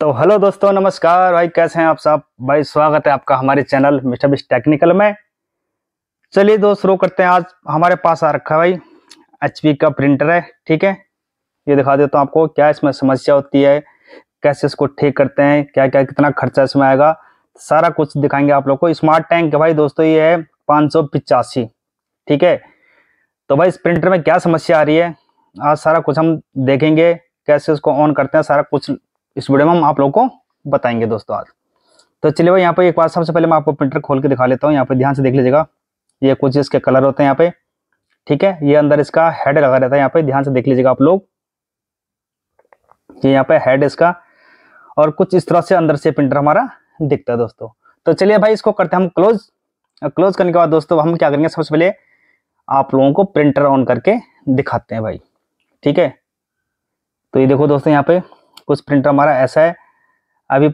तो हेलो दोस्तों नमस्कार भाई कैसे हैं आप सब भाई स्वागत है आपका हमारे चैनल मिस्टर बिस्ट टेक्निकल में चलिए दोस्त शुरू करते हैं आज हमारे पास आ रखा है भाई एच का प्रिंटर है ठीक है ये दिखा देता हूँ आपको क्या इसमें समस्या होती है कैसे इसको ठीक करते हैं क्या क्या कितना खर्चा इसमें आएगा सारा कुछ दिखाएंगे आप लोग को स्मार्ट टैंक है भाई दोस्तों ये है पाँच ठीक है तो भाई इस प्रिंटर में क्या समस्या आ रही है आज सारा कुछ हम देखेंगे कैसे उसको ऑन करते हैं सारा कुछ इस वीडियो में हम आप लोग को बताएंगे दोस्तों आज तो चलिए भाई यहाँ पे एक बार सबसे पहले मैं आपको प्रिंटर खोल के दिखा लेता हूँ यहाँ पे ध्यान से देख लीजिएगा ये कुछ इसके कलर होते हैं यहाँ पे ठीक है ये अंदर इसका हेड लगा रहता है यहाँ पे ध्यान से देख लीजिएगा आप लोग ये यहाँ पे हेड इसका और कुछ इस तरह से अंदर से प्रिंटर हमारा दिखता है दोस्तों तो चलिए भाई इसको करते हैं हम क्लोज क्लोज करने के बाद दोस्तों हम क्या करेंगे सबसे पहले आप लोगों को प्रिंटर ऑन करके दिखाते हैं भाई ठीक है तो ये देखो दोस्तों यहाँ पे कुछ प्रिंटर हमारा ऐसा है अभी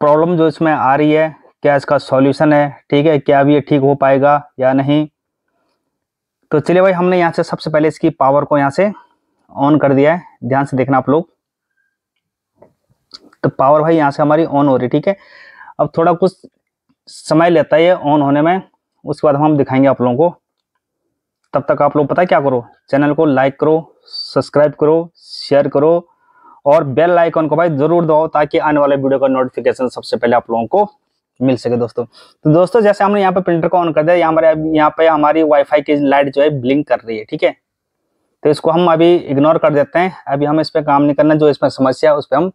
प्रॉब्लम जो इसमें आ रही है क्या इसका सॉल्यूशन है ठीक है क्या अभी ये ठीक हो पाएगा या नहीं तो चलिए भाई हमने यहाँ से सबसे पहले इसकी पावर को यहाँ से ऑन कर दिया है ध्यान से देखना आप लोग तो पावर भाई यहाँ से हमारी ऑन हो रही है ठीक है अब थोड़ा कुछ समय लेता है ये ऑन होने में उसके बाद हम दिखाएंगे आप लोगों को तब तक आप लोग पता क्या करो चैनल को लाइक करो सब्सक्राइब करो शेयर करो और बेल आइकन को भाई जरूर दबाओ ताकि आने वाले वीडियो का नोटिफिकेशन सबसे पहले आप लोगों को मिल सके दोस्तों तो दोस्तों जैसे हमने यहाँ पे प्रिंटर को ऑन कर दिया हमारे यहाँ पे हमारी वाईफाई की लाइट जो है ब्लिंक कर रही है ठीक है तो इसको हम अभी इग्नोर कर देते हैं अभी हम इस पर काम नहीं करना जो इसमें समस्या है उस पर हम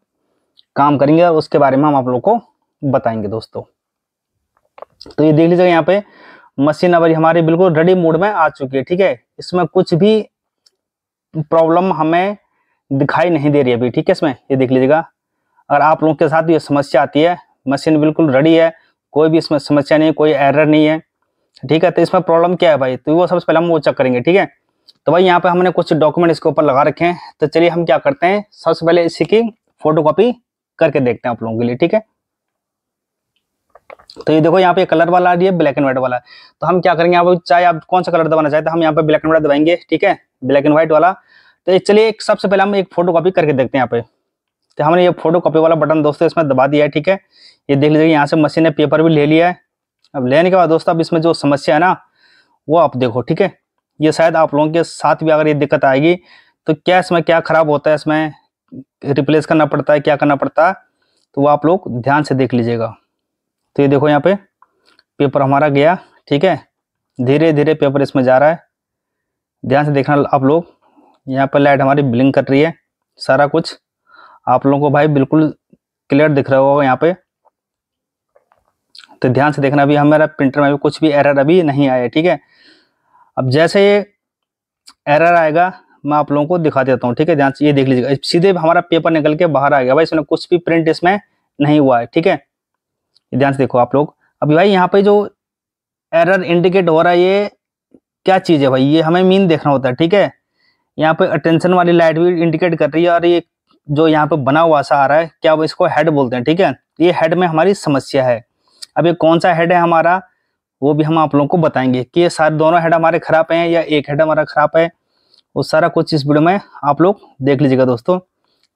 काम करेंगे और उसके बारे में हम आप लोग को बताएंगे दोस्तों तो ये देख लीजिएगा यहाँ पे मशीन अब हमारी बिल्कुल रेडी मोड में आ चुकी है ठीक है इसमें कुछ भी प्रॉब्लम हमें दिखाई नहीं दे रही है अभी ठीक है इसमें ये देख लीजिएगा अगर आप लोगों के साथ भी ये समस्या आती है मशीन बिल्कुल रेडी है कोई भी इसमें समस्या नहीं कोई एरर नहीं है ठीक है तो इसमें प्रॉब्लम क्या है भाई तो वो सबसे पहले हम वो चेक करेंगे ठीक है तो भाई यहाँ पे हमने कुछ डॉक्यूमेंट इसके ऊपर लगा रखे हैं तो चलिए हम क्या करते हैं सबसे पहले इसी की फोटो कॉपी करके देखते हैं आप लोगों के लिए ठीक है तो ये देखो यहाँ पे कलर वाला आ रही है ब्लैक एंड व्हाइट वाला तो हम क्या करेंगे आप चाहे आप कौन सा कलर दबाना चाहते हैं तो हम यहाँ पे ब्लैक एंड व्हाइट दबाएंगे ठीक है ब्लैक एंड व्हाइट वाला तो चलिए एक सबसे पहले हम एक फोटो कॉपी करके देखते हैं यहाँ पे तो हमने ये फोटो कॉपी वाला बटन दोस्तों इसमें दबा दिया है ठीक है ये देख लीजिए यहाँ से मशीन ने पेपर भी ले लिया है अब लेने के बाद दोस्तों अब इसमें जो समस्या है ना वो आप देखो ठीक है ये शायद आप लोगों के साथ भी अगर ये दिक्कत आएगी तो क्या इसमें क्या खराब होता है इसमें रिप्लेस करना पड़ता है क्या करना पड़ता है तो वो आप लोग ध्यान से देख लीजिएगा तो ये देखो यहाँ पे पेपर हमारा गया ठीक है धीरे धीरे पेपर इसमें जा रहा है ध्यान से देखना आप लोग यहाँ पर लाइट हमारी ब्लिंक कर रही है सारा कुछ आप लोगों को भाई बिल्कुल क्लियर दिख रहा होगा यहाँ पे तो ध्यान से देखना अभी हमारा प्रिंटर में भी कुछ भी एरर अभी नहीं आया ठीक है अब जैसे ये एरर आएगा मैं आप लोगों को दिखा देता हूँ ठीक है ध्यान से ये देख लीजिएगा सीधे हमारा पेपर निकल के बाहर आ गया भाई इसमें कुछ भी प्रिंट इसमें नहीं हुआ है ठीक है ध्यान से देखो आप लोग अभी भाई यहाँ पे जो एरर इंडिकेट हो रहा है ये क्या चीज़ है भाई ये हमें मीन देखना होता है ठीक है यहाँ पे अटेंशन वाली लाइट भी इंडिकेट कर रही है और ये जो यहाँ पे बना हुआ सा आ रहा है क्या वो इसको हेड बोलते हैं ठीक है ये हेड में हमारी समस्या है अब ये कौन सा हेड है हमारा वो भी हम आप लोगों को बताएंगे कि ये सारे दोनों हेड हमारे खराब हैं या एक हेड हमारा खराब है वो सारा कुछ इस वीडियो में आप लोग देख लीजिएगा दोस्तों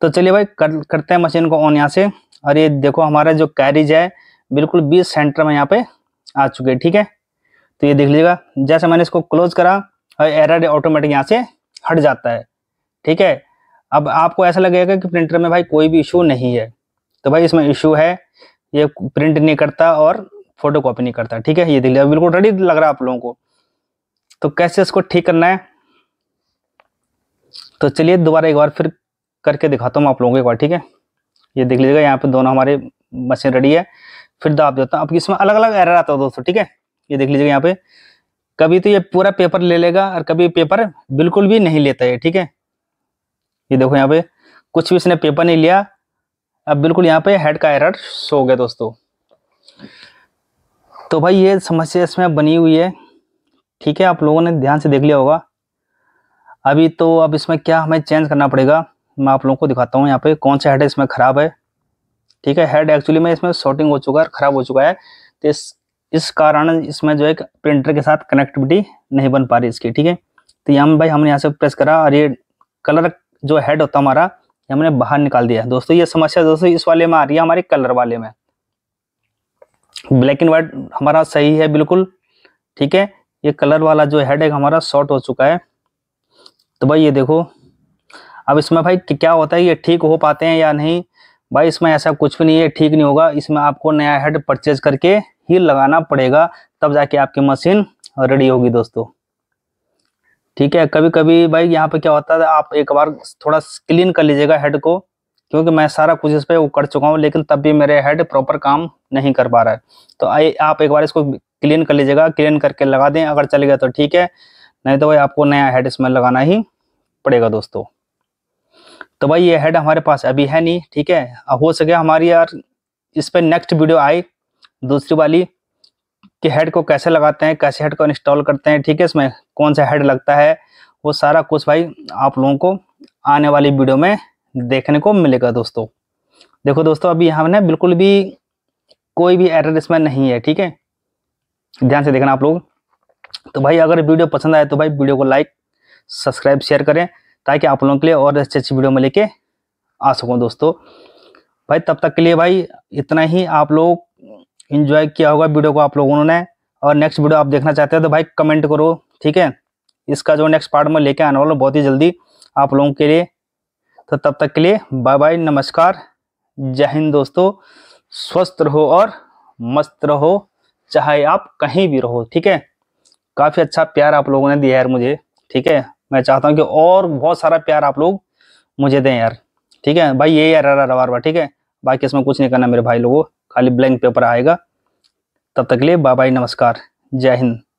तो चलिए भाई कर, करते हैं मशीन को ऑन यहाँ से और ये देखो हमारा जो कैरिज है बिल्कुल बीस सेंटर में यहाँ पे आ चुके हैं ठीक है तो ये देख लीजिएगा जैसे मैंने इसको क्लोज करा और एरर ऑटोमेटिक यहाँ से हट जाता है ठीक है अब आपको ऐसा लगेगा कि प्रिंटर में भाई कोई भी इशू नहीं है तो भाई इसमें इशू है ये प्रिंट नहीं करता और फोटो कॉपी नहीं करता ठीक है ये दिल्ली बिल्कुल रेडी लग रहा है आप लोगों को तो कैसे इसको ठीक करना है तो चलिए दोबारा एक बार फिर करके दिखाता हूँ आप लोगों को एक बार ठीक है ये देख लीजिएगा यहाँ पे दोनों हमारे मशीन रेडी है फिर दाब देता हूँ अब इसमें अलग अलग एरर आता है दोस्तों ठीक है ये देख लीजिएगा यहाँ पे कभी तो ये पूरा पेपर ले लेगा और कभी पेपर बिल्कुल भी नहीं लेता है ठीक है ये देखो यहाँ पे कुछ भी इसने पेपर नहीं लिया अब बिल्कुल यहाँ पे हेड का एरर सो गया दोस्तों तो भाई ये समस्या इसमें बनी हुई है ठीक है आप लोगों ने ध्यान से देख लिया होगा अभी तो अब इसमें क्या हमें चेंज करना पड़ेगा मैं आप लोगों को दिखाता हूँ यहाँ पे कौन सा हेड इसमें ख़राब है ठीक है हेड एक्चुअली में इसमें शॉर्टिंग हो चुका है ख़राब हो चुका है तो इस इस कारण इसमें जो है प्रिंटर के साथ कनेक्टिविटी नहीं बन पा रही इसकी ठीक है तो यहाँ भाई हमने यहाँ से प्रेस करा और ये कलर जो हेड होता हमारा ये हमने बाहर निकाल दिया दोस्तों ये समस्या दोस्तों इस वाले में आ रही है हमारे कलर वाले में ब्लैक एंड व्हाइट हमारा सही है बिल्कुल ठीक है ये कलर वाला जो हेड है हमारा शॉर्ट हो चुका है तो भाई ये देखो अब इसमें भाई क्या होता है ये ठीक हो पाते हैं या नहीं भाई इसमें ऐसा कुछ भी नहीं है ठीक नहीं होगा इसमें आपको नया हेड परचेज करके ही लगाना पड़ेगा तब जाके आपकी मशीन रेडी होगी दोस्तों ठीक है कभी कभी भाई यहाँ पे क्या होता है आप एक बार थोड़ा क्लीन कर लीजिएगा हेड को क्योंकि मैं सारा कुछ इस पर वो कर चुका हूँ लेकिन तब भी मेरे हेड प्रॉपर काम नहीं कर पा रहा है तो आइए आप एक बार इसको क्लीन कर लीजिएगा क्लीन करके लगा दें अगर चले गए तो ठीक है नहीं तो भाई आपको नया हेड इसमें लगाना ही पड़ेगा दोस्तों तो भाई ये हेड हमारे पास अभी है नहीं ठीक है हो सके हमारी यार इस पर नेक्स्ट वीडियो आए दूसरी वाली कि हेड को कैसे लगाते हैं कैसे हेड को इंस्टॉल करते हैं ठीक है इसमें कौन सा हेड लगता है वो सारा कुछ भाई आप लोगों को आने वाली वीडियो में देखने को मिलेगा दोस्तों देखो दोस्तों अभी हमने बिल्कुल भी कोई भी एरर इसमें नहीं है ठीक है ध्यान से देखना आप लोग तो भाई अगर वीडियो पसंद आए तो भाई वीडियो को लाइक सब्सक्राइब शेयर करें ताकि आप लोगों के लिए और अच्छी अच्छी वीडियो में लेके आ सकूँ दोस्तों भाई तब तक के लिए भाई इतना ही आप लोग इन्जॉय किया होगा वीडियो को आप लोगों ने और नेक्स्ट वीडियो आप देखना चाहते हैं तो भाई कमेंट करो ठीक है इसका जो नेक्स्ट पार्ट में लेके आने वाला हूँ बहुत ही जल्दी आप लोगों के लिए तो तब तक के लिए बाय बाय नमस्कार जय हिंद दोस्तों स्वस्थ रहो और मस्त रहो चाहे आप कहीं भी रहो ठीक है काफ़ी अच्छा प्यार आप लोगों ने दिया है मुझे ठीक है मैं चाहता हूँ कि और बहुत सारा प्यार आप लोग मुझे दें यार ठीक है भाई ये यार रहा रवा ठीक है बाकी इसमें कुछ नहीं करना मेरे भाई लोगों खाली ब्लैंक पेपर आएगा तब तक लिए बाय बाय नमस्कार जय हिंद